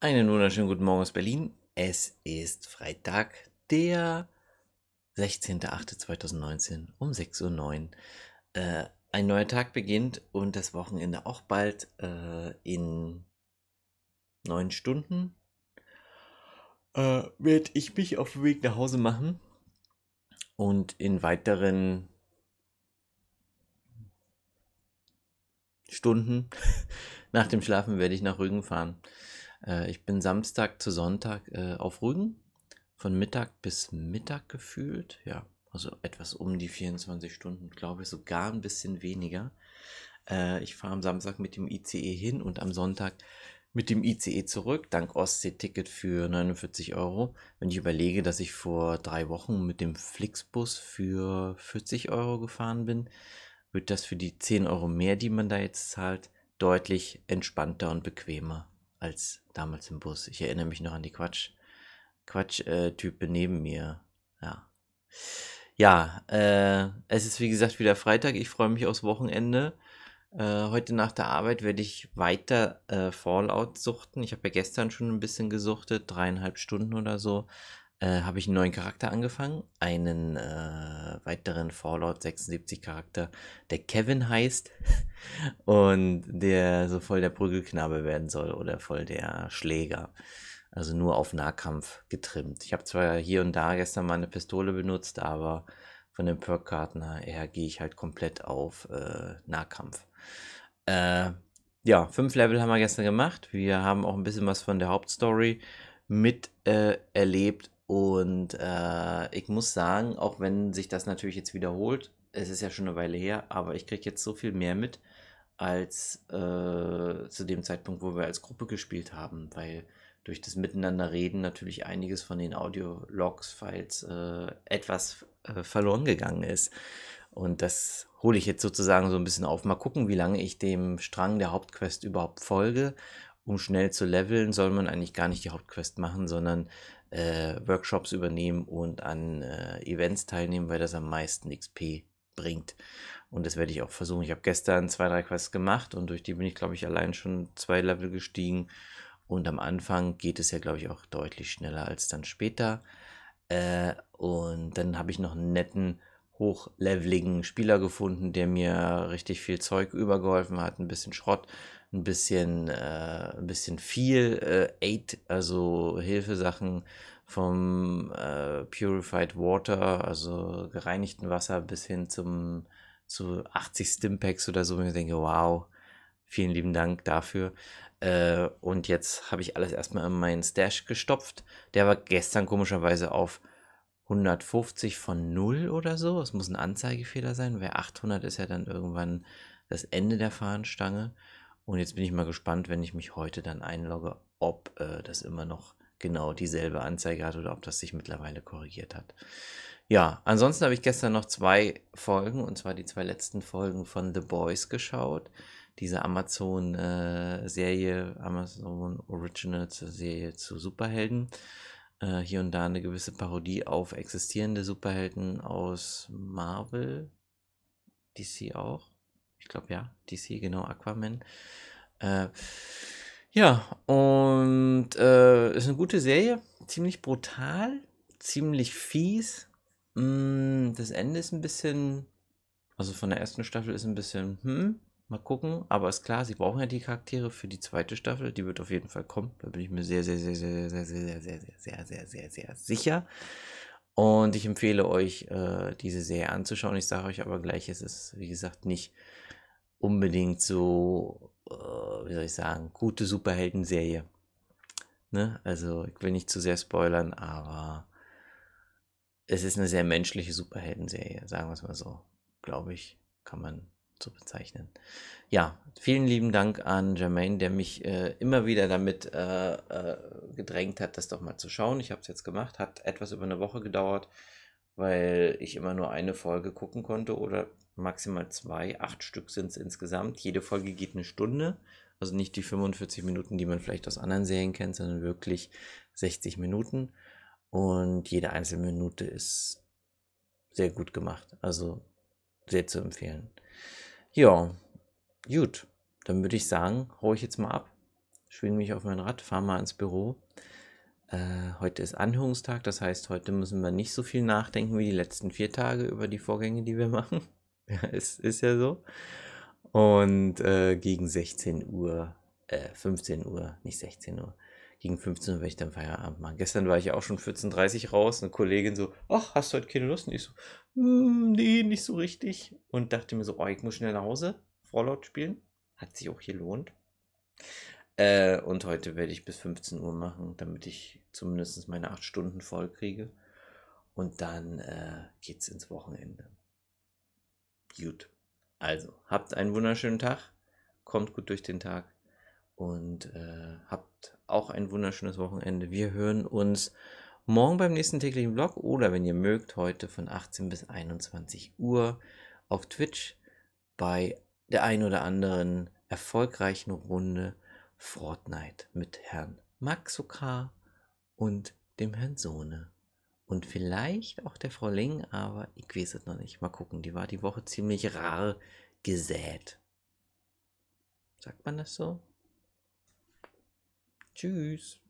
Einen wunderschönen guten Morgen aus Berlin. Es ist Freitag, der 16.08.2019 um 6.09 Uhr. Äh, ein neuer Tag beginnt und das Wochenende auch bald äh, in neun Stunden. Äh, Werde ich mich auf den Weg nach Hause machen und in weiteren Stunden nach dem Schlafen werde ich nach Rügen fahren. Äh, ich bin Samstag zu Sonntag äh, auf Rügen, von Mittag bis Mittag gefühlt. Ja, also etwas um die 24 Stunden, glaube ich, sogar ein bisschen weniger. Äh, ich fahre am Samstag mit dem ICE hin und am Sonntag mit dem ICE zurück, dank Ostsee-Ticket für 49 Euro. Wenn ich überlege, dass ich vor drei Wochen mit dem Flixbus für 40 Euro gefahren bin, wird das für die 10 Euro mehr, die man da jetzt zahlt, deutlich entspannter und bequemer als damals im Bus. Ich erinnere mich noch an die Quatsch, Quatsch-Type äh, neben mir. Ja. Ja, äh, es ist wie gesagt wieder Freitag. Ich freue mich aufs Wochenende. Äh, heute nach der Arbeit werde ich weiter äh, Fallout suchten. Ich habe ja gestern schon ein bisschen gesuchtet, dreieinhalb Stunden oder so äh, habe ich einen neuen Charakter angefangen, einen äh, weiteren Fallout 76 Charakter, der Kevin heißt und der so voll der Prügelknabe werden soll oder voll der Schläger. Also nur auf Nahkampf getrimmt. Ich habe zwar hier und da gestern mal eine Pistole benutzt, aber von dem Perk-Karten her gehe ich halt komplett auf äh, Nahkampf. Äh, ja, fünf Level haben wir gestern gemacht. Wir haben auch ein bisschen was von der Hauptstory mit äh, erlebt und äh, ich muss sagen, auch wenn sich das natürlich jetzt wiederholt, es ist ja schon eine Weile her, aber ich kriege jetzt so viel mehr mit als äh, zu dem Zeitpunkt, wo wir als Gruppe gespielt haben, weil durch das Miteinanderreden natürlich einiges von den Audio-Logs-Files äh, etwas äh, verloren gegangen ist. Und das hole ich jetzt sozusagen so ein bisschen auf. Mal gucken, wie lange ich dem Strang der Hauptquest überhaupt folge um schnell zu leveln, soll man eigentlich gar nicht die Hauptquest machen, sondern äh, Workshops übernehmen und an äh, Events teilnehmen, weil das am meisten XP bringt. Und das werde ich auch versuchen. Ich habe gestern zwei, drei Quests gemacht und durch die bin ich, glaube ich, allein schon zwei Level gestiegen. Und am Anfang geht es ja, glaube ich, auch deutlich schneller als dann später. Äh, und dann habe ich noch einen netten, hochleveligen Spieler gefunden, der mir richtig viel Zeug übergeholfen hat, ein bisschen Schrott ein bisschen, äh, ein bisschen viel äh, Aid, also Hilfesachen vom äh, Purified Water, also gereinigten Wasser bis hin zum zu 80 Stimpacks oder so, und ich denke, wow, vielen lieben Dank dafür. Äh, und jetzt habe ich alles erstmal in meinen Stash gestopft. Der war gestern komischerweise auf 150 von 0 oder so. Es muss ein Anzeigefehler sein. Wer 800 ist ja dann irgendwann das Ende der Fahnenstange. Und jetzt bin ich mal gespannt, wenn ich mich heute dann einlogge, ob äh, das immer noch genau dieselbe Anzeige hat oder ob das sich mittlerweile korrigiert hat. Ja, ansonsten habe ich gestern noch zwei Folgen, und zwar die zwei letzten Folgen von The Boys geschaut. Diese Amazon-Serie, äh, Amazon Original äh, Serie zu Superhelden. Äh, hier und da eine gewisse Parodie auf existierende Superhelden aus Marvel, DC auch ich glaube ja, DC, genau, Aquaman. Äh, ja, und äh, ist eine gute Serie, ziemlich brutal, ziemlich fies. Mm, das Ende ist ein bisschen, also von der ersten Staffel ist ein bisschen, hm, mal gucken, aber ist klar, sie brauchen ja die Charaktere für die zweite Staffel, die wird auf jeden Fall kommen, da bin ich mir sehr, sehr, sehr, sehr, sehr, sehr, sehr, sehr, sehr, sehr, sehr, sehr sicher. Und ich empfehle euch, äh, diese Serie anzuschauen. Ich sage euch aber gleich, es ist, wie gesagt, nicht unbedingt so, äh, wie soll ich sagen, gute Superhelden-Serie. Ne? Also ich will nicht zu sehr spoilern, aber es ist eine sehr menschliche Superhelden-Serie, sagen wir es mal so. Glaube ich, kann man so bezeichnen. Ja, vielen lieben Dank an Jermaine, der mich äh, immer wieder damit äh, äh gedrängt hat, das doch mal zu schauen. Ich habe es jetzt gemacht, hat etwas über eine Woche gedauert weil ich immer nur eine Folge gucken konnte oder maximal zwei. Acht Stück sind es insgesamt. Jede Folge geht eine Stunde. Also nicht die 45 Minuten, die man vielleicht aus anderen Serien kennt, sondern wirklich 60 Minuten. Und jede einzelne Minute ist sehr gut gemacht. Also sehr zu empfehlen. Ja, gut. Dann würde ich sagen, hau ich jetzt mal ab, schwinge mich auf mein Rad, fahre mal ins Büro äh, heute ist Anhörungstag, das heißt, heute müssen wir nicht so viel nachdenken wie die letzten vier Tage über die Vorgänge, die wir machen. Ja, ist, ist ja so. Und äh, gegen 16 Uhr, äh, 15 Uhr, nicht 16 Uhr, gegen 15 Uhr werde ich dann Feierabend machen. Gestern war ich auch schon 14.30 Uhr raus, eine Kollegin so, ach, hast du heute keine Lust? Und ich so, hm, nee, nicht so richtig. Und dachte mir so, oh, ich muss schnell nach Hause, Fallout spielen. Hat sich auch gelohnt. Äh, und heute werde ich bis 15 Uhr machen, damit ich zumindest meine 8 Stunden voll kriege. Und dann äh, geht's ins Wochenende. Gut. Also, habt einen wunderschönen Tag. Kommt gut durch den Tag. Und äh, habt auch ein wunderschönes Wochenende. Wir hören uns morgen beim nächsten täglichen Vlog oder wenn ihr mögt, heute von 18 bis 21 Uhr auf Twitch bei der ein oder anderen erfolgreichen Runde Fortnite mit Herrn Maxoka und dem Herrn Sohne. Und vielleicht auch der Frau Ling, aber ich weiß es noch nicht. Mal gucken, die war die Woche ziemlich rar gesät. Sagt man das so? Tschüss.